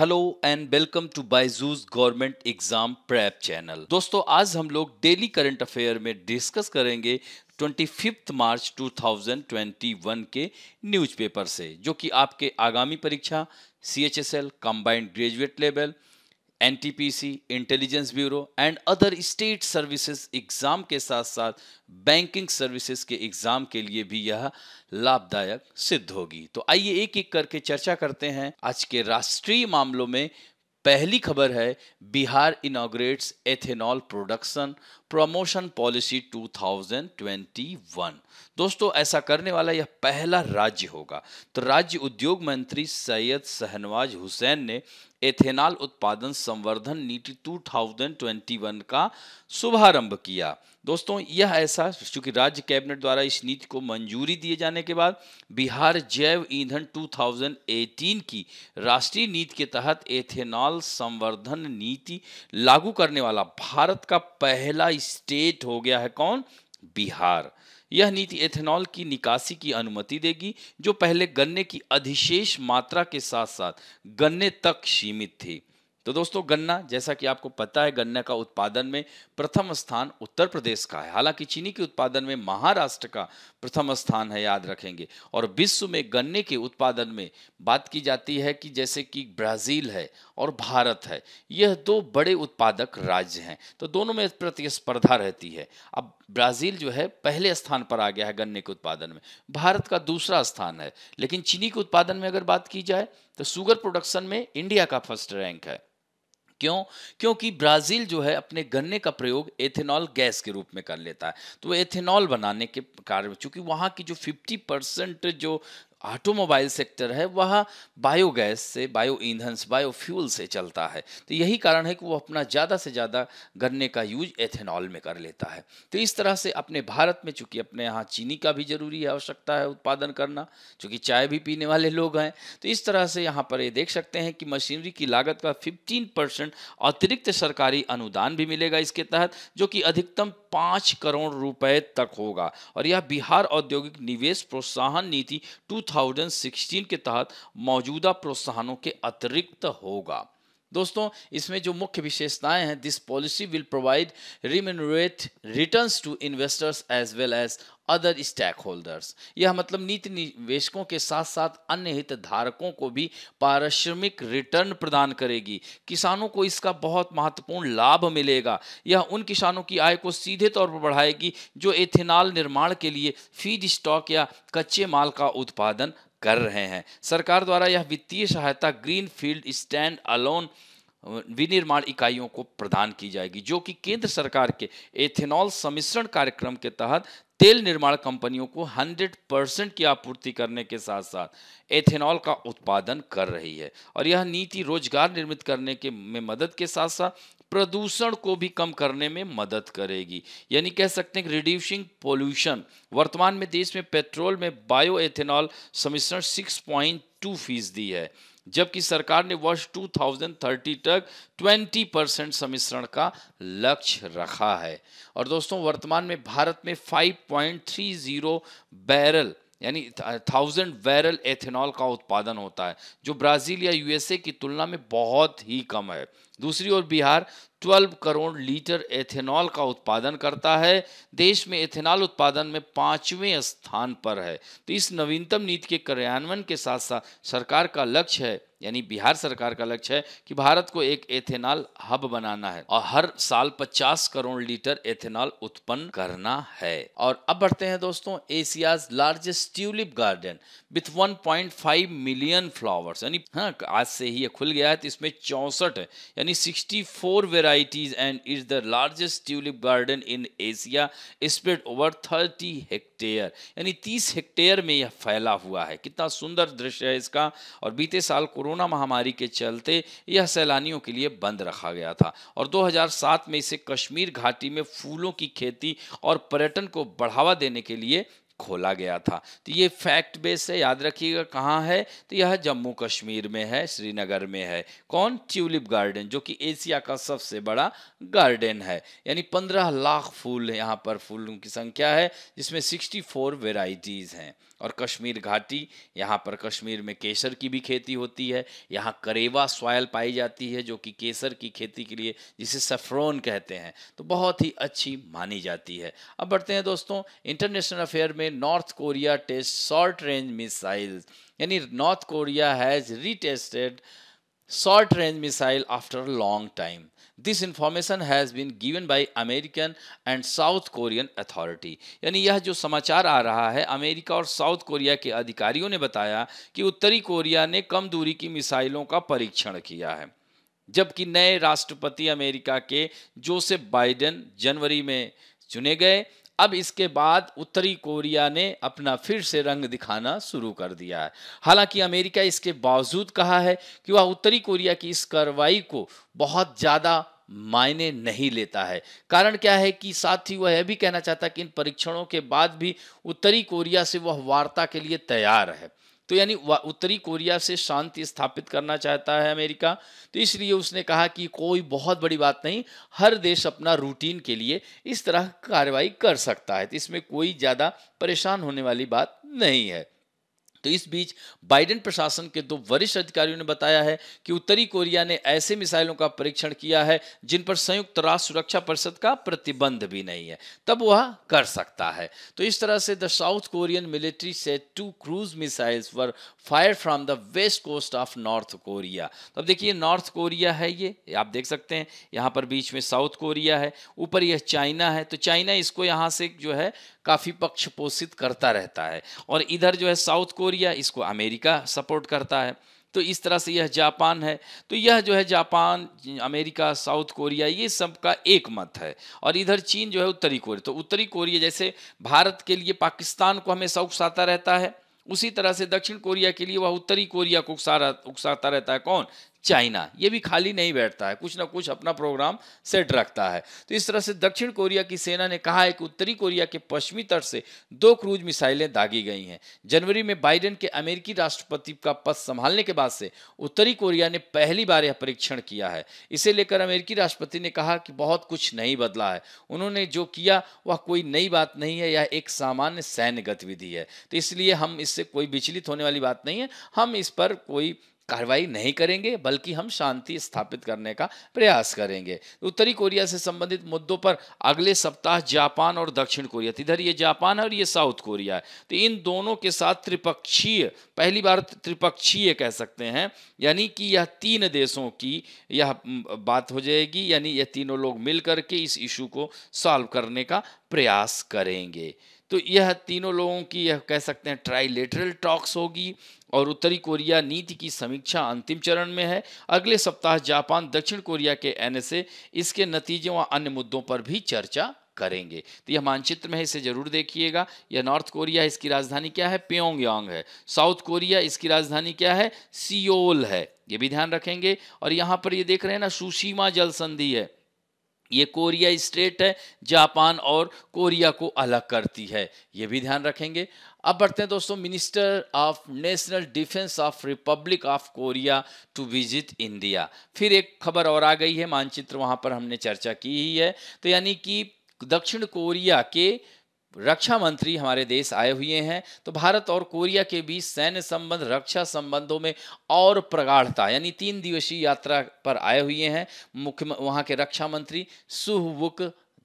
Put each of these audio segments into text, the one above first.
Hello and welcome to Byju's government exam prep channel दोस्तों आज हम लोग डेली करंट अफेयर में डिस्कस करेंगे 25 मार्च 2021 के न्यूज़पेपर से जो कि आपके आगामी परीक्षा C H S L combined graduate level NTPC intelligence bureau and other state services exam के साथ साथ बैंकिंग सर्विसेज के एग्ज़ाम के लिए भी यह लाभदायक सिद्ध होगी तो आइए एक एक करके चर्चा करते हैं आज के राष्ट्रीय मामलों में पहली खबर है Bihar inaugurates ethanol production promotion policy 2021 दोस्तों ऐसा करने वाला यह पहला राज्य होगा तो राज्य उद्योग मंत्री सैयद शहनवाज हुसैन ने एथेनॉल उत्पादन संवर्धन नीति 2021 का शुभारंभ किया दोस्तों यह ऐसा क्योंकि राज्य कैबिनेट द्वारा इस नीति को मंजूरी दिए जाने के बाद बिहार जैव ईंधन 2018 की राष्ट्रीय नीति के तहत एथेनॉल संवर्धन नीति लागू करने वाला भारत का पहला स्टेट हो गया है कौन बिहार यह नीति एथेनॉल की निकासी की अनुमति देगी जो पहले गन्ने की अधिशेष मात्रा के साथ साथ गन्ने तक सीमित थी तो दोस्तों गन्ना जैसा कि आपको पता है गन्ना का उत्पादन में प्रथम स्थान उत्तर प्रदेश का है हालांकि चीनी के उत्पादन में महाराष्ट्र का प्रथम स्थान है याद रखेंगे और विश्व में गन्ने के उत्पादन में बात की जाती है कि जैसे कि ब्राज़ील है और भारत है यह दो बड़े उत्पादक राज्य हैं तो दोनों में प्रतिस्पर्धा रहती है अब ब्राज़ील जो है पहले स्थान पर आ गया है गन्ने के उत्पादन में भारत का दूसरा स्थान है लेकिन चीनी के उत्पादन में अगर बात की जाए तो शुगर प्रोडक्शन में इंडिया का फर्स्ट रैंक है क्यों क्योंकि ब्राज़ील जो है अपने गन्ने का प्रयोग एथेनॉल गैस के रूप में कर लेता है तो एथेनॉल बनाने के कार्य में चूँकि वहाँ की जो 50 परसेंट जो ऑटोमोबाइल सेक्टर है वह बायोगैस से बायो ईंधन से बायोफ्यूल से चलता है तो यही कारण है कि वो अपना ज़्यादा से ज़्यादा गन्ने का यूज एथेनॉल में कर लेता है तो इस तरह से अपने भारत में चूंकि अपने यहाँ चीनी का भी जरूरी आवश्यकता है उत्पादन करना चूंकि चाय भी पीने वाले लोग हैं तो इस तरह से यहाँ पर ये देख सकते हैं कि मशीनरी की लागत का फिफ्टीन अतिरिक्त सरकारी अनुदान भी मिलेगा इसके तहत जो कि अधिकतम पांच करोड़ रुपए तक होगा और यह बिहार औद्योगिक निवेश प्रोत्साहन नीति 2016 के तहत मौजूदा प्रोत्साहनों के अतिरिक्त होगा दोस्तों इसमें जो मुख्य विशेषताएं हैं this policy will provide remunerate returns to investors as well as other stakeholders यह मतलब नीति निवेशकों के साथ साथ अन्य हितधारकों को भी पारिश्रमिक रिटर्न प्रदान करेगी किसानों को इसका बहुत महत्वपूर्ण लाभ मिलेगा यह उन किसानों की आय को सीधे तौर पर बढ़ाएगी जो एथेनॉल निर्माण के लिए फीड स्टॉक या कच्चे माल का उत्पादन कर रहे हैं सरकार द्वारा यह वित्तीय सहायता ग्रीन फील्ड स्टैंड अलोन विनिर्माण इकाइयों को प्रदान की जाएगी जो कि केंद्र सरकार के एथेनॉल सम्मिश्रण कार्यक्रम के तहत तेल निर्माण कंपनियों को 100 परसेंट की आपूर्ति करने के साथ साथ एथेनॉल का उत्पादन कर रही है और यह नीति रोजगार निर्मित करने के में मदद के साथ साथ प्रदूषण को भी कम करने में मदद करेगी यानी कह सकते हैं रिड्यूसिंग पोल्यूशन वर्तमान में देश में पेट्रोल में बायो एथेनॉल सम्मिश्रण 6.2 फीसदी है जबकि सरकार ने वर्ष 2030 तक 20 परसेंट समिश्रण का लक्ष्य रखा है और दोस्तों वर्तमान में भारत में 5.30 बैरल यानी थाउजेंड बैरल एथेनॉल का उत्पादन होता है जो ब्राज़ील या यूएसए की तुलना में बहुत ही कम है दूसरी ओर बिहार 12 करोड़ लीटर एथेनॉल का उत्पादन करता है देश में एथेनॉल उत्पादन में पांचवें स्थान पर है तो इस नवीनतम नीति के कार्यान्वयन के साथ साथ सरकार का लक्ष्य है यानी बिहार सरकार का लक्ष्य है कि भारत को एक एथेनॉल हब बनाना है और हर साल 50 करोड़ लीटर एथेनॉल उत्पन्न करना है और अब बढ़ते हैं दोस्तों Asia's largest tulip garden with one million flowers यानी हाँ आज से ही ये खुल गया है तो इसमें चौसठ है यानी यानी 64 varieties and is the largest tulip garden in Asia spread over 30 hectare यानी 30 हेक्टेयर में यह फैला हुआ है कितना सुंदर दृश्य है इसका और बीते साल कोरोना महामारी के चलते यह सैलानियों के लिए बंद रखा गया था और 2007 में इसे कश्मीर घाटी में फूलों की खेती और पर्यटन को बढ़ावा देने के लिए खोला गया था तो ये फैक्ट बेस है याद रखिएगा कहाँ है तो यह जम्मू कश्मीर में है श्रीनगर में है कौन ट्यूलिप गार्डन जो कि एशिया का सबसे बड़ा गार्डन है यानी पंद्रह लाख फूल यहाँ पर फूलों की संख्या है जिसमें सिक्सटी फोर वेराइटीज़ हैं और कश्मीर घाटी यहाँ पर कश्मीर में केसर की भी खेती होती है यहाँ करेवा सॉयल पाई जाती है जो कि केसर की खेती के लिए जिसे सफ्रोन कहते हैं तो बहुत ही अच्छी मानी जाती है अब बढ़ते हैं दोस्तों इंटरनेशनल अफेयर में North Korea test short range missiles यानी North Korea has retested short range missile after long time this information has been given by American and South Korean authority यानी यह जो समाचार आ रहा है अमेरिका और साउथ कोरिया के अधिकारियों ने बताया कि उत्तरी कोरिया ने कम दूरी की मिसाइलों का परीक्षण किया है जबकि नए राष्ट्रपति अमेरिका के जोसेफ बाइडेन जनवरी में चुने गए अब इसके बाद उत्तरी कोरिया ने अपना फिर से रंग दिखाना शुरू कर दिया है हालांकि अमेरिका इसके बावजूद कहा है कि वह उत्तरी कोरिया की इस कार्रवाई को बहुत ज़्यादा मायने नहीं लेता है कारण क्या है कि साथ ही वह यह भी कहना चाहता है कि इन परीक्षणों के बाद भी उत्तरी कोरिया से वह वार्ता के लिए तैयार है तो यानी उत्तरी कोरिया से शांति स्थापित करना चाहता है अमेरिका तो इसलिए उसने कहा कि कोई बहुत बड़ी बात नहीं हर देश अपना रूटीन के लिए इस तरह कार्रवाई कर सकता है तो इसमें कोई ज़्यादा परेशान होने वाली बात नहीं है तो इस बीच बाइडेन प्रशासन के दो वरिष्ठ अधिकारियों ने बताया है कि उत्तरी कोरिया ने ऐसे मिसाइलों का परीक्षण किया है जिन पर संयुक्त राष्ट्र सुरक्षा परिषद का प्रतिबंध भी नहीं है तब वह कर सकता है तो इस तरह से the South Korean military said two cruise missiles were fire from the west coast of North Korea तो अब देखिए नॉर्थ कोरिया है ये आप देख सकते हैं यहाँ पर बीच में साउथ कोरिया है ऊपर यह चाइना है तो चाइना इसको यहाँ से जो है काफ़ी पक्ष पोषित करता रहता है और इधर जो है साउथ कोरिया कोरिया इसको अमेरिका सपोर्ट करता है तो इस तरह से यह जापान है तो यह जो है जापान अमेरिका साउथ कोरिया ये सब का एक मत है और इधर चीन जो है उत्तरी कोरिया तो उत्तरी कोरिया जैसे भारत के लिए पाकिस्तान को हमेशा उकसाता रहता है उसी तरह से दक्षिण कोरिया के लिए वह उत्तरी कोरिया को उकसा उकसाता रहता है कौन चाइना ये भी खाली नहीं बैठता है कुछ ना कुछ अपना प्रोग्राम सेट रखता है तो इस तरह से दक्षिण कोरिया की सेना ने कहा है कि उत्तरी कोरिया के पश्चिमी तट से दो क्रूज मिसाइलें दागी गई हैं जनवरी में बाइडेन के अमेरिकी राष्ट्रपति का पद संभालने के बाद से उत्तरी कोरिया ने पहली बार यह परीक्षण किया है इसे लेकर अमेरिकी राष्ट्रपति ने कहा कि बहुत कुछ नहीं बदला है उन्होंने जो किया वह कोई नई बात नहीं है यह एक सामान्य सैन्य गतिविधि है तो इसलिए हम इससे कोई विचलित होने वाली बात नहीं है हम इस पर कोई कार्रवाई नहीं करेंगे बल्कि हम शांति स्थापित करने का प्रयास करेंगे उत्तरी कोरिया से संबंधित मुद्दों पर अगले सप्ताह जापान और दक्षिण कोरिया तो इधर ये जापान है और ये साउथ कोरिया है तो इन दोनों के साथ त्रिपक्षीय पहली बार त्रिपक्षीय कह सकते हैं यानी कि यह तीन देशों की यह बात हो जाएगी यानी यह तीनों लोग मिल करके इस इशू को सॉल्व करने का प्रयास करेंगे तो यह तीनों लोगों की यह कह सकते हैं ट्राइलेटरल टॉक्स होगी और उत्तरी कोरिया नीति की समीक्षा अंतिम चरण में है अगले सप्ताह जापान दक्षिण कोरिया के एनएसए इसके नतीजे व अन्य मुद्दों पर भी चर्चा करेंगे तो यह मानचित्र में है इसे जरूर देखिएगा यह नॉर्थ कोरिया इसकी राजधानी क्या है प्योंगयांग है साउथ कोरिया इसकी राजधानी क्या है सियोल है ये भी ध्यान रखेंगे और यहाँ पर ये देख रहे हैं ना सुशीमा जल संधि है ये कोरिया स्टेट है जापान और कोरिया को अलग करती है ये भी ध्यान रखेंगे अब बढ़ते हैं दोस्तों minister of national defence of republic of Korea to visit India फिर एक खबर और आ गई है मानचित्र वहां पर हमने चर्चा की ही है तो यानी कि दक्षिण कोरिया के रक्षा मंत्री हमारे देश आए हुए हैं तो भारत और कोरिया के बीच सैन्य संबंध रक्षा संबंधों में और प्रगाढ़ता यानी तीन दिवसीय यात्रा पर आए हुए हैं मुख्य वहाँ के रक्षा मंत्री सुहवुक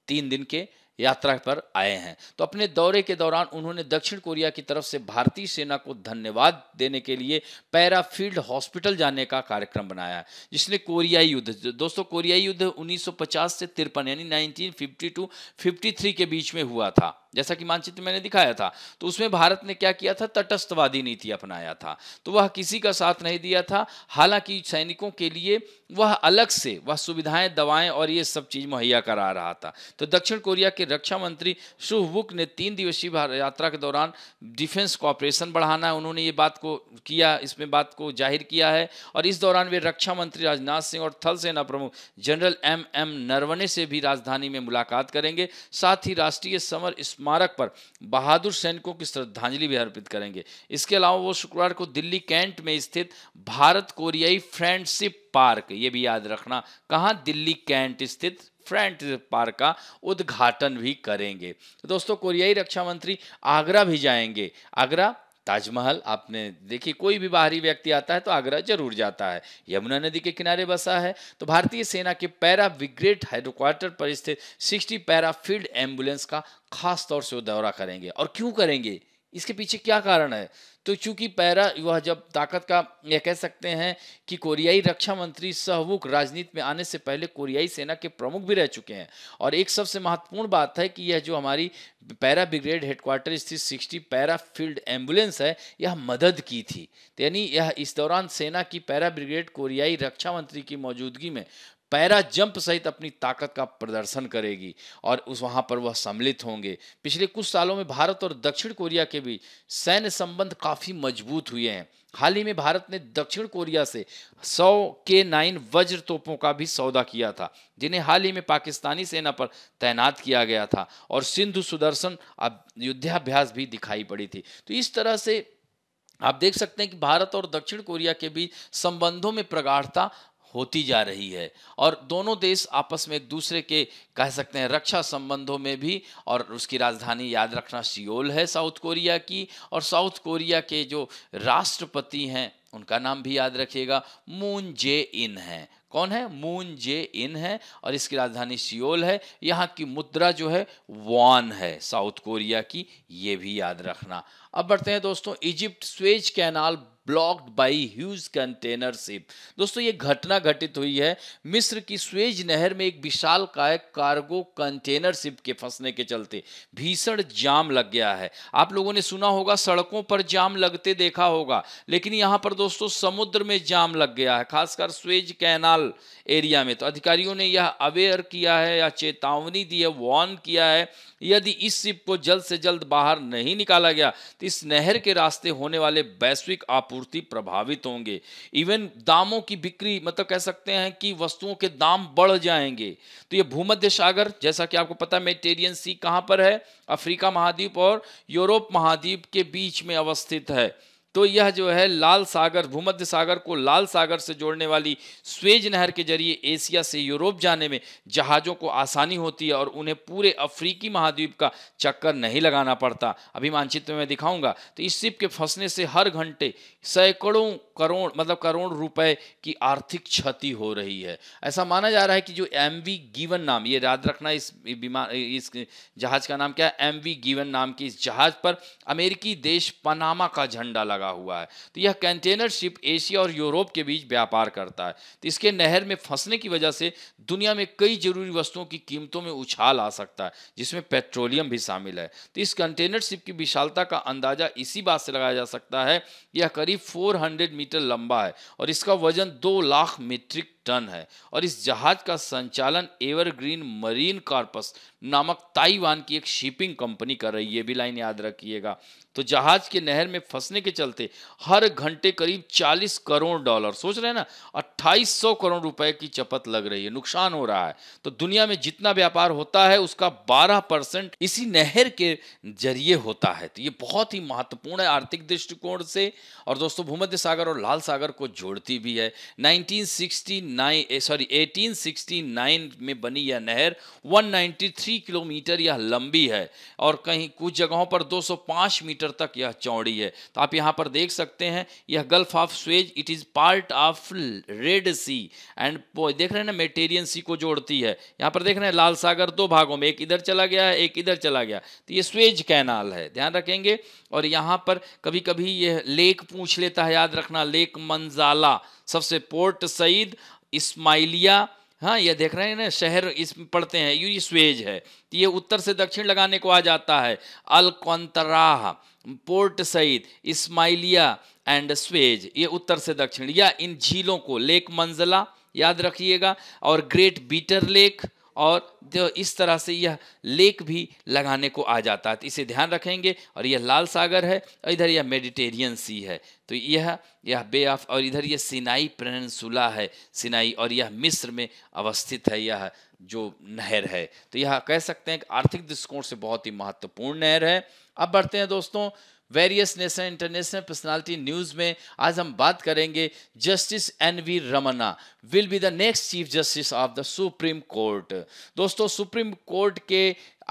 तीन दिन के यात्रा पर आए हैं तो अपने दौरे के दौरान उन्होंने दक्षिण कोरिया की तरफ से भारतीय सेना को धन्यवाद देने के लिए पैराफील्ड हॉस्पिटल जाने का कार्यक्रम बनाया जिसने कोरियाई युद्ध दोस्तों कोरियाई युद्ध 1950 से तिरपन यानी 1952 टू 53 के बीच में हुआ था जैसा कि मानचित्र मैंने दिखाया था तो उसमें भारत ने क्या किया था तटस्थवादी नीति अपनाया था तो वह किसी का साथ नहीं दिया था हालांकि सैनिकों के लिए वह अलग से वह सुविधाएं दवाएं और ये सब चीज़ मुहैया करा रहा था तो दक्षिण कोरिया के रक्षा मंत्री सुहवुक ने तीन दिवसीय यात्रा के दौरान डिफेंस कॉपरेशन बढ़ाना है उन्होंने ये बात को किया इसमें बात को जाहिर किया है और इस दौरान वे रक्षा मंत्री राजनाथ सिंह और थल सेना प्रमुख जनरल एम एम नरवणे से भी राजधानी में मुलाकात करेंगे साथ ही राष्ट्रीय समर स्मारक स्मारक पर बहादुर सैनिकों की श्रद्धांजलि भी अर्पित करेंगे इसके अलावा वो शुक्रवार को दिल्ली कैंट में स्थित भारत कोरियाई फ्रेंडशिप पार्क ये भी याद रखना कहाँ दिल्ली कैंट स्थित फ्रेंट पार्क का उद्घाटन भी करेंगे तो दोस्तों कोरियाई रक्षा मंत्री आगरा भी जाएंगे आगरा ताजमहल आपने देखिए कोई भी बाहरी व्यक्ति आता है तो आगरा जरूर जाता है यमुना नदी के किनारे बसा है तो भारतीय सेना के पैरा विग्रेट हेडक्वार्टर पर स्थित सिक्सटी पैरा फील्ड एम्बुलेंस का खास तौर से वो दौरा करेंगे और क्यों करेंगे इसके पीछे क्या कारण है तो चूंकि पैरा वह जब ताकत का यह कह सकते हैं कि कोरियाई रक्षा मंत्री सहवुक राजनीति में आने से पहले कोरियाई सेना के प्रमुख भी रह चुके हैं और एक सबसे महत्वपूर्ण बात है कि यह जो हमारी पैरा ब्रिगेड हेडक्वार्टर स्थित सिक्सटी पैरा फील्ड एम्बुलेंस है यह मदद की थी तो यानी यह इस दौरान सेना की पैरा ब्रिगेड कोरियाई रक्षा मंत्री की मौजूदगी में पैरा जंप सहित अपनी ताकत का प्रदर्शन करेगी और उस वहां पर वह सम्मिलित होंगे पिछले कुछ सालों में भारत और दक्षिण कोरिया के बीच सैन्य संबंध काफ़ी मजबूत हुए हैं हाल ही में भारत ने दक्षिण कोरिया से 100 के नाइन वज्र तोपों का भी सौदा किया था जिन्हें हाल ही में पाकिस्तानी सेना पर तैनात किया गया था और सिंधु सुदर्शन युद्धाभ्यास भी दिखाई पड़ी थी तो इस तरह से आप देख सकते हैं कि भारत और दक्षिण कोरिया के बीच संबंधों में प्रगाढ़ता होती जा रही है और दोनों देश आपस में एक दूसरे के कह सकते हैं रक्षा संबंधों में भी और उसकी राजधानी याद रखना सियोल है साउथ कोरिया की और साउथ कोरिया के जो राष्ट्रपति हैं उनका नाम भी याद रखिएगा मून जे इन है कौन है मून जे इन है और इसकी राजधानी सियोल है यहाँ की मुद्रा जो है वॉन है साउथ कोरिया की ये भी याद रखना अब बढ़ते हैं दोस्तों Egypt Suez canal blocked by huge container ship दोस्तों ये घटना घटित हुई है मिस्र की स्वेज नहर में एक विशाल काय कार्गो कंटेनर शिप के फंसने के चलते भीषण जाम लग गया है आप लोगों ने सुना होगा सड़कों पर जाम लगते देखा होगा लेकिन यहाँ पर दोस्तों समुद्र में जाम लग गया है खासकर स्वेज कैनाल एरिया में तो अधिकारियों ने यह अवेयर किया है या चेतावनी दी है वार्न किया है यदि इस शिप को जल्द से जल्द बाहर नहीं निकाला गया तो इस नहर के रास्ते होने वाले वैश्विक आपूर्ति आपूर्ति प्रभावित होंगे इवन दामों की बिक्री मतलब कह सकते हैं कि वस्तुओं के दाम बढ़ जाएंगे तो ये भूमध्य सागर जैसा कि आपको पता है मेटेरियन सी कहाँ पर है अफ्रीका महाद्वीप और यूरोप महाद्वीप के बीच में अवस्थित है तो यह जो है लाल सागर भूमध्य सागर को लाल सागर से जोड़ने वाली स्वेज नहर के जरिए एशिया से यूरोप जाने में जहाज़ों को आसानी होती है और उन्हें पूरे अफ्रीकी महाद्वीप का चक्कर नहीं लगाना पड़ता अभी मानचित्र में दिखाऊंगा तो इस सिप के फंसने से हर घंटे सैकड़ों करोड़ मतलब करोड़ रुपए की आर्थिक क्षति हो रही है ऐसा माना जा रहा है कि जो एम वी गीवन नाम ये याद रखना इस विमान इस जहाज का नाम क्या है एम वी गीवन नाम की इस जहाज पर अमेरिकी देश पनामा का झंडा लगा हुआ है तो यह कंटेनर शिप एशिया और यूरोप के बीच व्यापार करता है तो इसके नहर में फंसने की वजह से दुनिया में कई जरूरी वस्तुओं की कीमतों में उछाल आ सकता है जिसमें पेट्रोलियम भी शामिल है तो इस कंटेनर शिप की विशालता का अंदाजा इसी बात से लगाया जा सकता है यह करीब फोर मीटर लंबा है और इसका वजन दो लाख मीट्रिक टन है और इस जहाज का संचालन एवरग्रीन मरीन कार्पस नामक ताइवान की एक शिपिंग कंपनी कर रही है ये भी लाइन याद रखिएगा तो जहाज के नहर में फंसने के चलते हर घंटे करीब 40 करोड़ डॉलर सोच रहे हैं ना 2800 करोड़ रुपए की चपत लग रही है नुकसान हो रहा है तो दुनिया में जितना व्यापार होता है उसका 12 परसेंट इसी नहर के जरिए होता है तो ये बहुत ही महत्वपूर्ण है आर्थिक दृष्टिकोण से और दोस्तों भूमध्य सागर और लाल सागर को जोड़ती भी है नाइनटीन सॉरी एटीन में बनी यह नहर वन किलोमीटर यह लंबी है और कहीं कुछ जगहों पर दो मीटर तक यह चौड़ी है तो आप यहाँ पर देख सकते हैं यह Gulf of Suez it is part of Red Sea and देख रहे हैं ना मेटेरियन सी को जोड़ती है यहाँ पर देख रहे हैं लाल सागर दो भागों में एक इधर चला गया है एक इधर चला गया तो ये स्वेज कैनाल है ध्यान रखेंगे और यहाँ पर कभी कभी ये लेक पूछ लेता है याद रखना लेक मंजाला सबसे पोर्ट सईद इस्माइलिया हाँ ये देख रहे हैं ना शहर इस पढ़ते हैं यू स्वेज है तो ये उत्तर से दक्षिण लगाने को आ जाता है Al Qantarah port Said Ismailia and Suez ये उत्तर से दक्षिण या इन झीलों को लेक मंजला याद रखिएगा और ग्रेट बीटर लेक और जो इस तरह से यह लेक भी लगाने को आ जाता है तो इसे ध्यान रखेंगे और यह लाल सागर है और इधर यह मेडिटेरियन सी है तो यह यह बे ऑफ और इधर यह सिनाई प्रेनसुला है सिनाई और यह मिस्र में अवस्थित है यह जो नहर है तो यह कह सकते हैं कि आर्थिक दृष्टिकोण से बहुत ही महत्वपूर्ण नहर है अब बढ़ते हैं दोस्तों various national international personality news में आज हम बात करेंगे justice N V Ramana will be the next chief justice of the Supreme Court दोस्तों सुप्रीम कोर्ट के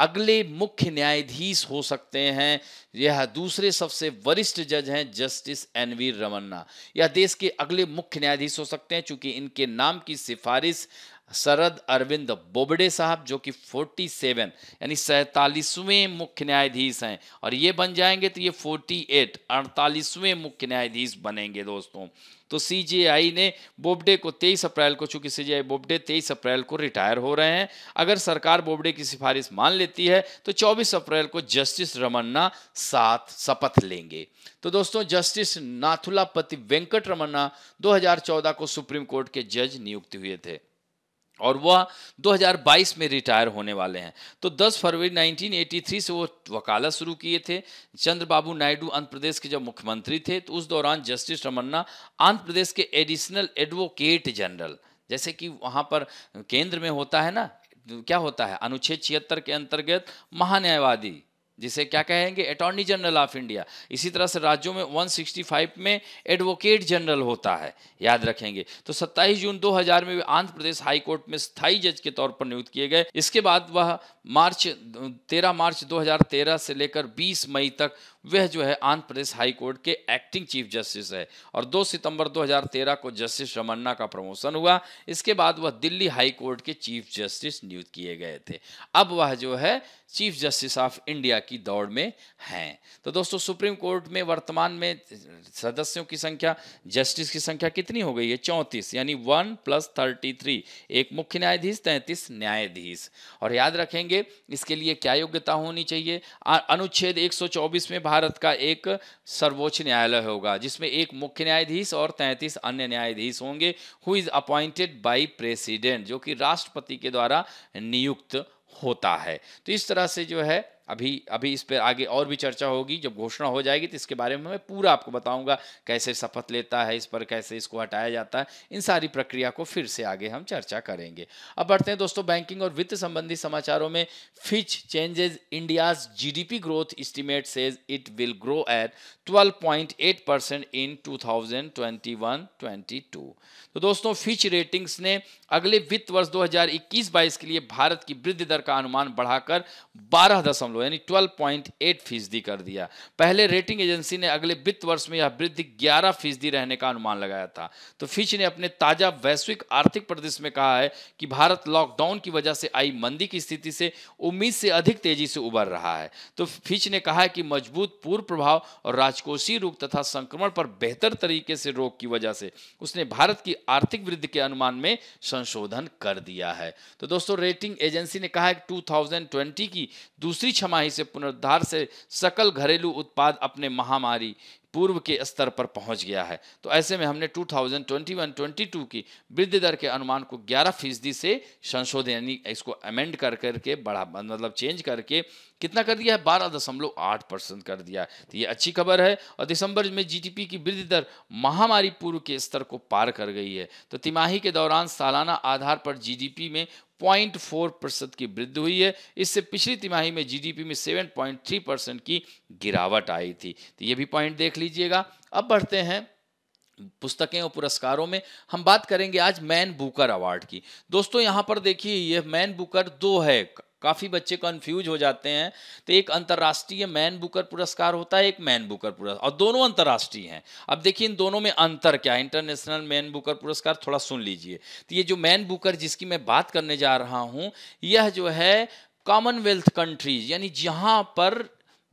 अगले मुख्य न्यायाधीश हो सकते हैं यह दूसरे सबसे वरिष्ठ जज हैं जस्टिस एन वी रमन्ना यह देश के अगले मुख्य न्यायाधीश हो सकते हैं चूंकि इनके नाम की सिफारिश शरद अरविंद बोबडे साहब जो कि 47 यानी सैतालीसवें मुख्य न्यायाधीश हैं और ये बन जाएंगे तो ये 48 अड़तालीसवें मुख्य न्यायाधीश बनेंगे दोस्तों तो सीजीआई ने बोबडे को 23 अप्रैल को चूंकि जी बोबडे 23 अप्रैल को रिटायर हो रहे हैं अगर सरकार बोबडे की सिफारिश मान लेती है तो 24 अप्रैल को जस्टिस रमन्ना साथ शपथ लेंगे तो दोस्तों जस्टिस नाथुलापति वेंकट रमन्ना 2014 को सुप्रीम कोर्ट के जज नियुक्त हुए थे और वह 2022 में रिटायर होने वाले हैं तो 10 फरवरी 1983 से वो वकालत शुरू किए थे चंद्रबाबू नायडू आंध्र प्रदेश के जब मुख्यमंत्री थे तो उस दौरान जस्टिस रमन्ना आंध्र प्रदेश के एडिशनल एडवोकेट जनरल जैसे कि वहाँ पर केंद्र में होता है ना क्या होता है अनुच्छेद छिहत्तर के अंतर्गत महान्यायवादी जिसे क्या कहेंगे अटॉर्नी जनरल ऑफ इंडिया इसी तरह से राज्यों में 165 में एडवोकेट जनरल होता है याद रखेंगे तो 27 जून 2000 में आंध्र प्रदेश हाई कोर्ट में स्थायी जज के तौर पर नियुक्त किए गए इसके बाद वह मार्च 13 मार्च 2013 से लेकर 20 मई तक वह जो है आंध्र प्रदेश हाई कोर्ट के एक्टिंग चीफ जस्टिस है और 2 सितंबर 2013 को जस्टिस रमन्ना का प्रमोशन हुआ इसके बाद वह दिल्ली हाई कोर्ट के चीफ जस्टिस नियुक्त किए गए थे अब वह जो है चीफ जस्टिस ऑफ इंडिया की दौड़ में हैं तो दोस्तों सुप्रीम कोर्ट में वर्तमान में सदस्यों की संख्या जस्टिस की संख्या कितनी हो गई है चौंतीस यानी वन प्लस थर्टी थ्री एक मुख्य न्यायाधीश तैंतीस न्यायाधीश और याद रखेंगे करेंगे इसके लिए क्या योग्यता होनी चाहिए अनुच्छेद 124 में भारत का एक सर्वोच्च न्यायालय होगा जिसमें एक मुख्य न्यायाधीश और 33 अन्य न्यायाधीश होंगे who is appointed by president जो कि राष्ट्रपति के द्वारा नियुक्त होता है तो इस तरह से जो है अभी अभी इस पर आगे और भी चर्चा होगी जब घोषणा हो जाएगी तो इसके बारे में मैं पूरा आपको बताऊंगा कैसे शपथ लेता है इस पर कैसे इसको हटाया जाता है इन सारी प्रक्रिया को फिर से आगे हम चर्चा करेंगे अब बढ़ते हैं दोस्तों बैंकिंग और वित्त संबंधी समाचारों में Fitch changes India's G growth estimate says it will grow at twelve in two thousand तो दोस्तों फिच रेटिंग्स ने अगले वित्त वर्ष दो हजार के लिए भारत की वृद्धि दर का अनुमान बढ़ाकर बारह दशमलव दशमलव यानी ट्वेल्व पॉइंट एट फीसदी कर दिया पहले रेटिंग एजेंसी ने अगले वित्त वर्ष में यह वृद्धि ग्यारह फीसदी रहने का अनुमान लगाया था तो फिच ने अपने ताज़ा वैश्विक आर्थिक प्रदेश में कहा है कि भारत लॉकडाउन की वजह से आई मंदी की स्थिति से उम्मीद से अधिक तेजी से उभर रहा है तो फिच ने कहा है कि मजबूत पूर्व प्रभाव और राजकोषीय रूप तथा संक्रमण पर बेहतर तरीके से रोक की वजह से उसने भारत की आर्थिक वृद्धि के अनुमान में संशोधन कर दिया है तो दोस्तों रेटिंग एजेंसी ने कहा है कि 2020 की दूसरी छमाही से पुनरुद्धार से सकल घरेलू उत्पाद अपने महामारी पूर्व के स्तर पर पहुंच गया है तो ऐसे में हमने 2021-22 की वृद्धि दर के अनुमान को 11 फीसदी से संशोधन यानी इसको अमेंड कर करके बड़ा मतलब चेंज करके कितना कर दिया है बारह दशमलव आठ परसेंट कर दिया है तो ये अच्छी खबर है और दिसंबर में जीडीपी की वृद्धि दर महामारी पूर्व के स्तर को पार कर गई है तो तिमाही के दौरान सालाना आधार पर जीडीपी में पॉइंट फोर प्रतिशत की वृद्धि हुई है इससे पिछली तिमाही में जीडीपी में सेवन पॉइंट थ्री परसेंट की गिरावट आई थी तो ये भी पॉइंट देख लीजिएगा अब बढ़ते हैं पुस्तकें और पुरस्कारों में हम बात करेंगे आज मैन बुकर अवार्ड की दोस्तों यहां पर देखिए ये मैन बुकर दो है काफ़ी बच्चे कन्फ्यूज हो जाते हैं तो एक अंतर्राष्ट्रीय मैन बुकर पुरस्कार होता है एक मैन बुकर पुरस्कार और दोनों अंतर्राष्ट्रीय हैं अब देखिए इन दोनों में अंतर क्या है इंटरनेशनल मैन बुकर पुरस्कार थोड़ा सुन लीजिए तो ये जो मैन बुकर जिसकी मैं बात करने जा रहा हूँ यह जो है कॉमनवेल्थ कंट्रीज यानी जहाँ पर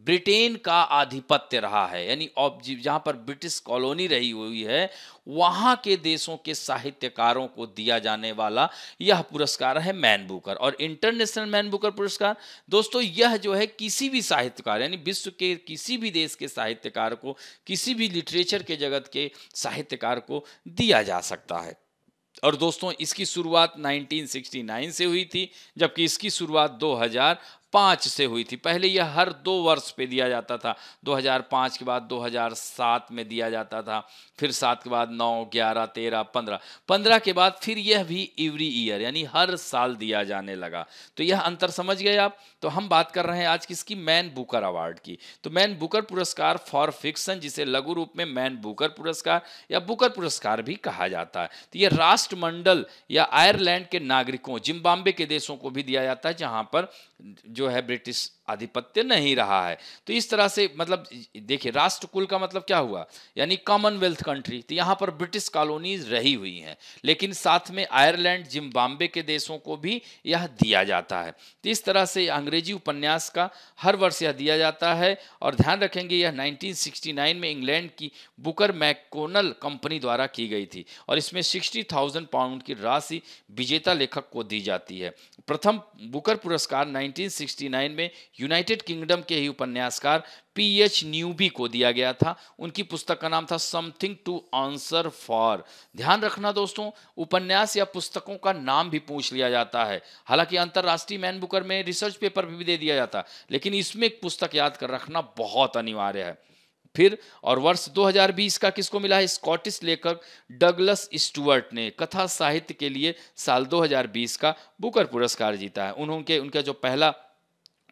ब्रिटेन का आधिपत्य रहा है यानी जहां पर ब्रिटिश कॉलोनी रही हुई है वहां के देशों के साहित्यकारों को दिया जाने वाला यह पुरस्कार है मैन बुकर और इंटरनेशनल मैन बुकर पुरस्कार दोस्तों यह जो है किसी भी साहित्यकार यानी विश्व के किसी भी देश के साहित्यकार को किसी भी लिटरेचर के जगत के साहित्यकार को दिया जा सकता है और दोस्तों इसकी शुरुआत 1969 से हुई थी जबकि इसकी शुरुआत 2000 पाँच से हुई थी पहले यह हर दो वर्ष पे दिया जाता था 2005 के बाद 2007 में दिया जाता था फिर सात के बाद नौ ग्यारह तेरह पंद्रह पंद्रह के बाद फिर यह भी एवरी ईयर यानी हर साल दिया जाने लगा तो यह अंतर समझ गए आप तो हम बात कर रहे हैं आज किसकी मैन बुकर अवार्ड की तो मैन बुकर पुरस्कार फॉर फिक्सन जिसे लघु रूप में मैन बुकर पुरस्कार या बुकर पुरस्कार भी कहा जाता है तो यह राष्ट्रमंडल या आयरलैंड के नागरिकों जिम्बाब्वे के देशों को भी दिया जाता है जहां पर जो जो है ब्रिटिश आधिपत्य नहीं रहा है तो इस तरह से मतलब देखिए राष्ट्रकुल का मतलब क्या हुआ यानी कॉमनवेल्थ कंट्री तो यहां पर ब्रिटिश कॉलोनीज रही हुई हैं लेकिन साथ में आयरलैंड जिम्बाब्वे के देशों को भी यह दिया जाता है तो इस तरह से अंग्रेजी उपन्यास का हर वर्ष यह दिया जाता है और ध्यान रखेंगे यह नाइनटीन में इंग्लैंड की बुकर मैकोनल कंपनी द्वारा की गई थी और इसमें सिक्सटी पाउंड की राशि विजेता लेखक को दी जाती है प्रथम बुकर पुरस्कार नाइनटीन में यूनाइटेड किंगडम के ही उपन्यासकार पीएच न्यूबी को दिया गया था उनकी पुस्तक का नाम था समथिंग टू आंसर फॉर ध्यान रखना दोस्तों उपन्यास या पुस्तकों का नाम भी पूछ लिया जाता है हालांकि अंतर्राष्ट्रीय मैन बुकर में रिसर्च पेपर भी दे दिया जाता है लेकिन इसमें एक पुस्तक याद कर रखना बहुत अनिवार्य है फिर और वर्ष 2020 का किसको मिला है स्कॉटिश लेखक डगलस स्टुअर्ट ने कथा साहित्य के लिए साल 2020 का बुकर पुरस्कार जीता है उन्होंने उनका जो पहला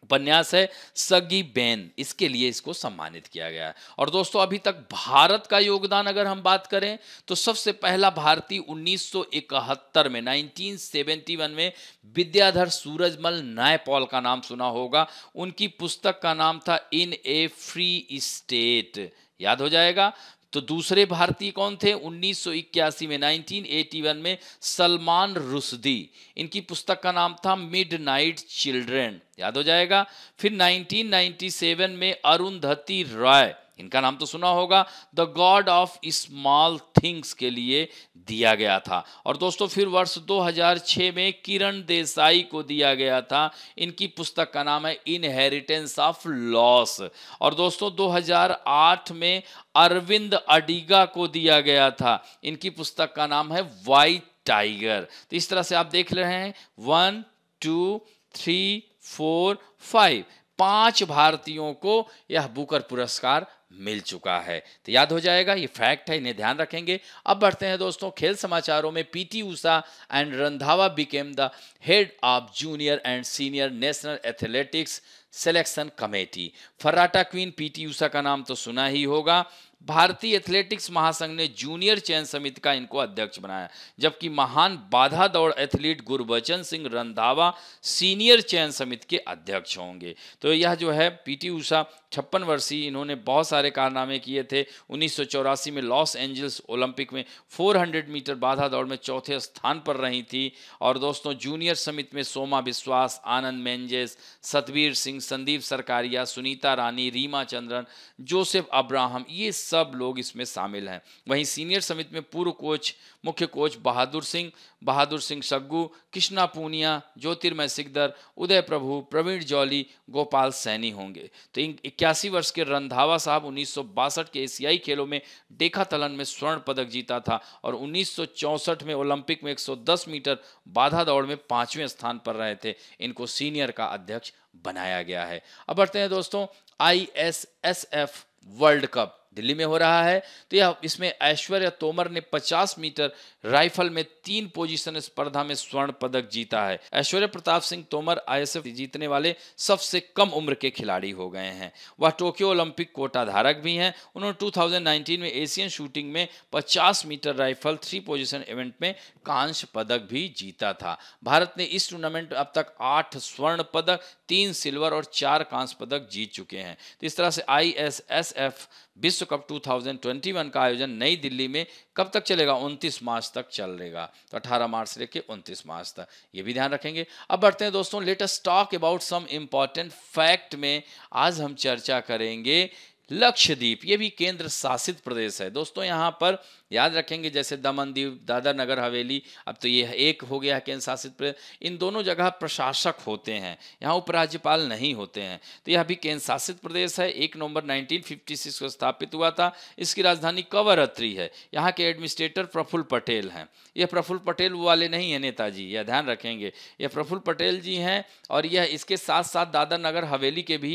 उपन्यास है सगी बेन इसके लिए इसको सम्मानित किया गया है और दोस्तों अभी तक भारत का योगदान अगर हम बात करें तो सबसे पहला भारतीय 1971 में 1971 में विद्याधर सूरजमल नायपॉल का नाम सुना होगा उनकी पुस्तक का नाम था इन ए फ्री स्टेट याद हो जाएगा तो दूसरे भारतीय कौन थे 1981 में 1981 में सलमान रुसदी इनकी पुस्तक का नाम था मिड नाइट चिल्ड्रेन याद हो जाएगा फिर 1997 में अरुंधति राय इनका नाम तो सुना होगा the God of Small Things के लिए दिया गया था और दोस्तों फिर वर्ष 2006 में किरण देसाई को दिया गया था इनकी पुस्तक का नाम है इनहेरिटेंस ऑफ लॉस और दोस्तों 2008 में अरविंद अडिगा को दिया गया था इनकी पुस्तक का नाम है वाइट टाइगर तो इस तरह से आप देख रहे हैं one two three four five पांच भारतीयों को यह बुकर पुरस्कार मिल चुका है तो याद हो जाएगा ये फैक्ट है इन्हें ध्यान रखेंगे अब बढ़ते हैं दोस्तों खेल समाचारों में PT Usha and Randhawa became the head of junior and senior national athletics selection committee फर्राटा क्वीन पीटी ऊषा का नाम तो सुना ही होगा भारतीय एथलेटिक्स महासंघ ने जूनियर चयन समिति का इनको अध्यक्ष बनाया जबकि महान बाधा दौड़ एथलीट गुरबचन सिंह रंधावा सीनियर चयन समिति के अध्यक्ष होंगे तो यह जो है पीटी उषा छप्पन वर्षीय इन्होंने बहुत सारे कारनामे किए थे उन्नीस में लॉस एंजल्स ओलंपिक में 400 मीटर बाधा दौड़ में चौथे स्थान पर रही थी और दोस्तों जूनियर समिति में सोमा विश्वास आनंद मेंजेस सतवीर सिंह संदीप सरकारिया सुनीता रानी रीमा चंद्रन जोसेफ अब्राहम ये सब लोग इसमें शामिल हैं वहीं सीनियर समिति में पूर्व कोच मुख्य कोच बहादुर सिंह बहादुर सिंह सग्गू कृष्णा पूनिया ज्योतिर्मय सिकदर उदय प्रभु प्रवीण जौली गोपाल सैनी होंगे तो इन इक्यासी वर्ष के रंधावा साहब उन्नीस के एशियाई खेलों में डेखा तलन में स्वर्ण पदक जीता था और उन्नीस में ओलंपिक में 110 मीटर बाधा दौड़ में पांचवें स्थान पर रहे थे इनको सीनियर का अध्यक्ष बनाया गया है अब बढ़ते हैं दोस्तों आई वर्ल्ड कप दिल्ली में हो रहा है तो यह इसमें ऐश्वर्या तोमर ने 50 मीटर राइफल में तीन पोजीशन स्पर्धा में स्वर्ण पदक जीता है ऐश्वर्य प्रताप सिंह तोमर आईएसएफ जीतने वाले सबसे कम उम्र के खिलाड़ी हो गए हैं वह टोक्यो ओलंपिक कोटा धारक भी हैं उन्होंने 2019 में एशियन शूटिंग में 50 metre rifle three position event में कांस्य पदक भी जीता था भारत ने इस टूर्नामेंट अब तक आठ स्वर्ण पदक तीन सिल्वर और चार कांस्य पदक जीत चुके हैं तो इस तरह से एफ विश्व कप 2021 का आयोजन नई दिल्ली में कब तक चलेगा 29 मार्च तक चल रहेगा तो 18 मार्च से लेकर 29 मार्च तक ये भी ध्यान रखेंगे अब बढ़ते हैं दोस्तों latest talk about some important fact में आज हम चर्चा करेंगे लक्षद्वीप ये भी केंद्र शासित प्रदेश है दोस्तों यहाँ पर याद रखेंगे जैसे दमन दीव दादर नगर हवेली अब तो ये एक हो गया है केंद्र शासित प्रदेश इन दोनों जगह प्रशासक होते हैं यहाँ उपराज्यपाल नहीं होते हैं तो यह भी केंद्र शासित प्रदेश है एक नवंबर 1956 को स्थापित हुआ था इसकी राजधानी कवरअत्री है यहाँ के एडमिनिस्ट्रेटर प्रफुल्ल पटेल हैं यह प्रफुल्ल पटेल वाले नहीं हैं नेताजी यह ध्यान रखेंगे यह प्रफुल्ल पटेल जी हैं और यह इसके साथ साथ दादर नगर हवेली के भी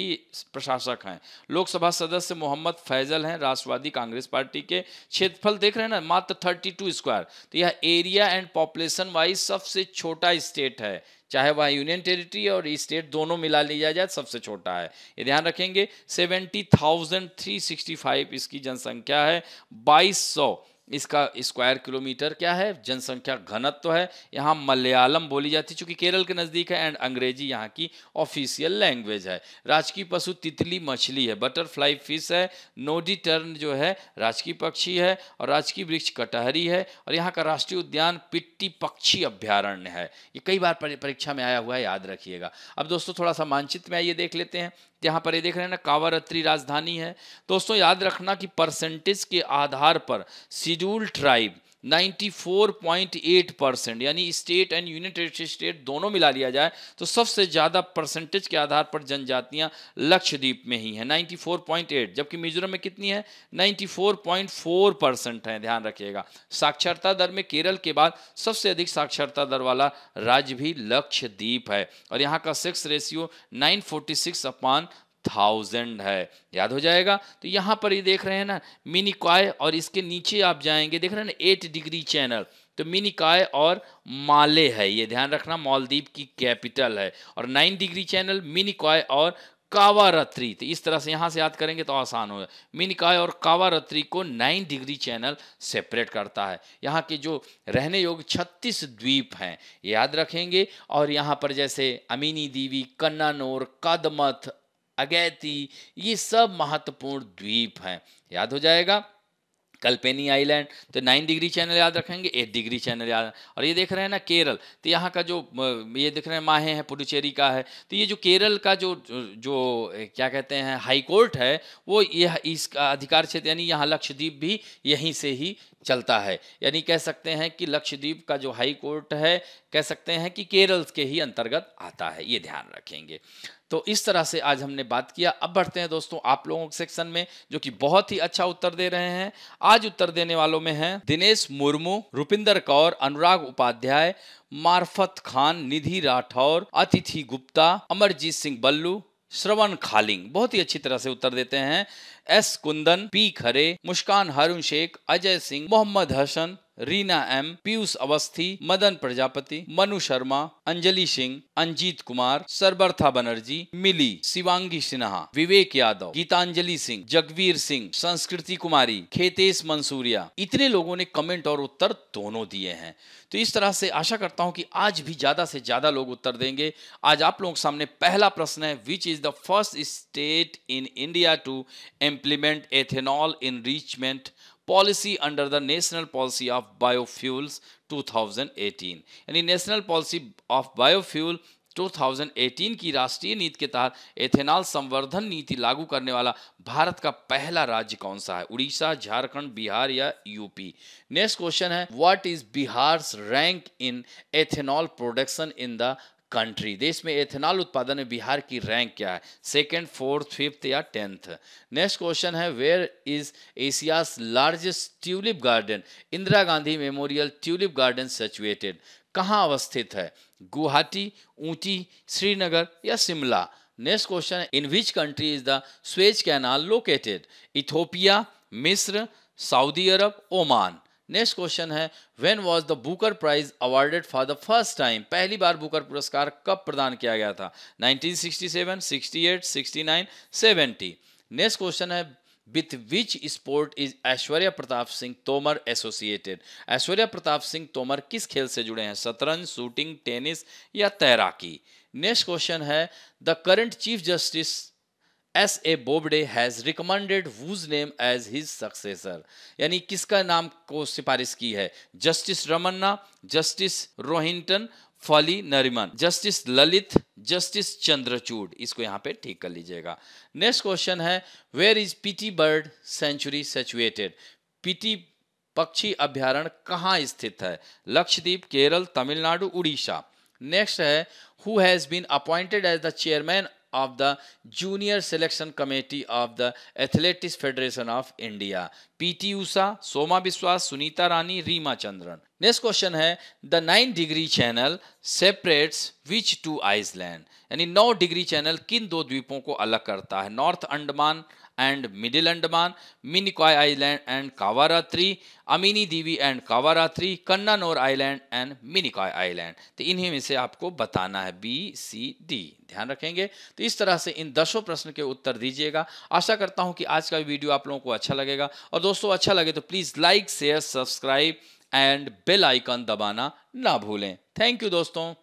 प्रशासक हैं लोकसभा सदस्य सदस्य मोहम्मद फैजल हैं राष्ट्रवादी कांग्रेस पार्टी के क्षेत्रफल देख रहे हैं ना मात्र 32 स्क्वायर तो यह एरिया एंड पॉपुलेशन वाइज सबसे छोटा स्टेट है चाहे वह यूनियन टेरिटरी और स्टेट दोनों मिला लिया जाए तो सबसे छोटा है ये ध्यान रखेंगे seventy thousand three sixty five इसकी जनसंख्या है बाईस सौ इसका स्क्वायर किलोमीटर क्या है जनसंख्या घनत्व तो है यहाँ मलयालम बोली जाती है चूंकि केरल के नज़दीक है एंड अंग्रेजी यहाँ की ऑफिशियल लैंग्वेज है राजकीय पशु तितली मछली है बटरफ्लाई फिश है नोडी टर्न जो है राजकीय पक्षी है और राजकीय वृक्ष कटहरी है और यहाँ का राष्ट्रीय उद्यान पिट्टी पक्षी अभ्यारण्य है ये कई बार परीक्षा में आया हुआ है याद रखिएगा अब दोस्तों थोड़ा सा मानचित्र में आइए देख लेते हैं यहाँ पर ये देख रहे हैं ना कावारत्री राजधानी है दोस्तों याद रखना कि परसेंटेज के आधार पर शिड्यूल ट्राइब 94.8 परसेंट यानी स्टेट एंड यूनिटेड स्टेट दोनों मिला लिया जाए तो सबसे ज़्यादा परसेंटेज के आधार पर जनजातियां लक्षद्वीप में ही हैं 94.8 जबकि मिजोरम में कितनी है 94.4 परसेंट है ध्यान रखिएगा साक्षरता दर में केरल के बाद सबसे अधिक साक्षरता दर वाला राज्य भी लक्षद्वीप है और यहाँ का sex ratio nine forty six thousand है याद हो जाएगा तो यहाँ पर ये देख रहे हैं ना मिनी कॉय और इसके नीचे आप जाएंगे देख रहे हैं ना एट डिग्री चैनल तो मिनी काय और माले है ये ध्यान रखना मालदीप की कैपिटल है और nine degree channel mini Minicoy और कावारत्री तो इस तरह से यहाँ से याद करेंगे तो आसान होगा मिनिकाय और कावारत्री को नाइन डिग्री चैनल सेपरेट करता है यहाँ के जो रहने योग्य छत्तीस द्वीप हैं याद रखेंगे और यहाँ पर जैसे अमीनी देवी कन्नानोर कदमथ अगैती ये सब महत्वपूर्ण द्वीप हैं याद हो जाएगा कल्पेनी आइलैंड तो नाइन डिग्री चैनल याद रखेंगे एट डिग्री चैनल याद और ये देख रहे हैं ना केरल तो यहाँ का जो ये देख रहे हैं माहे हैं पुडुचेरी का है तो ये जो केरल का जो जो क्या कहते हैं हाई कोर्ट है वो यह इसका अधिकार क्षेत्र यानी यहाँ लक्षद्वीप भी यहीं से ही चलता है यानी कह सकते हैं कि लक्षद्वीप का जो हाई कोर्ट है कह सकते हैं कि केरल के ही अंतर्गत आता है ये ध्यान रखेंगे तो इस तरह से आज हमने बात किया अब बढ़ते हैं दोस्तों आप लोगों के सेक्शन में जो कि बहुत ही अच्छा उत्तर दे रहे हैं आज उत्तर देने वालों में हैं दिनेश मुर्मू रुपिंदर कौर अनुराग उपाध्याय मार्फत खान निधि राठौर अतिथि गुप्ता अमरजीत सिंह बल्लू श्रवण खालिंग बहुत ही अच्छी तरह से उत्तर देते हैं S Kundan P Khare Muskan Harun Sheikh Ajay Singh Mohammad Hasan Reena M Piyush Awasthi Madan Prajapati Manu Sharma Anjali Singh Anjeet Kumar Sarbartha Banerjee Mili Shivangi Sinha Vivek Yadav Geetanjali Singh Jagveer Singh Sanskriti Kumari Khetesh Mansuria इतने लोगों ने कमेंट और उत्तर दोनों दिए हैं तो इस तरह से आशा करता हूं कि आज भी ज्यादा से ज्यादा लोग उत्तर देंगे आज आप लोगों के सामने पहला प्रश्न है which is the first state in India to implement ethanol enrichment policy under the national policy of biofuels 2018 यानी नेशनल पॉलिसी ऑफ बायोफ्यूल 2018 की राष्ट्रीय नीति के तहत एथेनॉल संवर्धन नीति लागू करने वाला भारत का पहला राज्य कौन सा है उड़ीसा झारखंड बिहार या यूपी नेक्स्ट क्वेश्चन है what is Bihar rank in ethanol production in the country देश में एथेनॉल उत्पादन में बिहार की रैंक क्या है सेकेंड फोर्थ फिफ्थ या टेंथ नेक्स्ट क्वेश्चन है where is Asia largest tulip garden Indira Gandhi memorial tulip garden situated कहाँ अवस्थित है गुवाहाटी ऊंची श्रीनगर या शिमला नेक्स्ट क्वेश्चन है in which country is the Suez canal located Ethiopia मिस्र Saudi Arab Oman next question है when was the Booker prize awarded for the first time पहली बार बुकर पुरस्कार कब प्रदान किया गया था 1967, 68, 69, 70। नेक्स्ट क्वेश्चन है with which sport is Aishwarya Pratap Singh Tomar associated Aishwarya Pratap Singh Tomar किस खेल से जुड़े हैं शतरंज शूटिंग टेनिस या तैराकी नेक्स्ट क्वेश्चन है the current chief justice S A Bobde has recommended whose name as his successor यानी किसका नाम को सिफारिश की है justice Ramana justice Rohinton Fali Nariman justice Lalit justice Chandrachud इसको यहाँ पे ठीक कर लीजिएगा नेक्स्ट क्वेश्चन है where is Pitti bird sanctuary situated Pitti पक्षी अभ्यारण कहाँ स्थित है लक्षद्वीप केरल तमिलनाडु उड़ीसा नेक्स्ट है who has been appointed as the chairman of the Junior Selection Committee of the Athletics Federation of India. PT Usha, Soma Biswas, Sunita Rani, Reema Chandran. Next question है the 9 degree channel separates which two island? यानी 9 degree channel किन दो द्वीपों को अलग करता है north Andaman and middle Andaman Minicoy Island and Kawara 3, Amindivi and Kavaratti Cannanore island and Minicoy island तो इन्हीं में से आपको बताना है बी सी डी ध्यान रखेंगे तो इस तरह से इन दसों प्रश्न के उत्तर दीजिएगा आशा करता हूं कि आज का वीडियो आप लोगों को अच्छा लगेगा और दोस्तों अच्छा लगे तो please like share subscribe and bell icon दबाना ना भूलें थैंक यू दोस्तों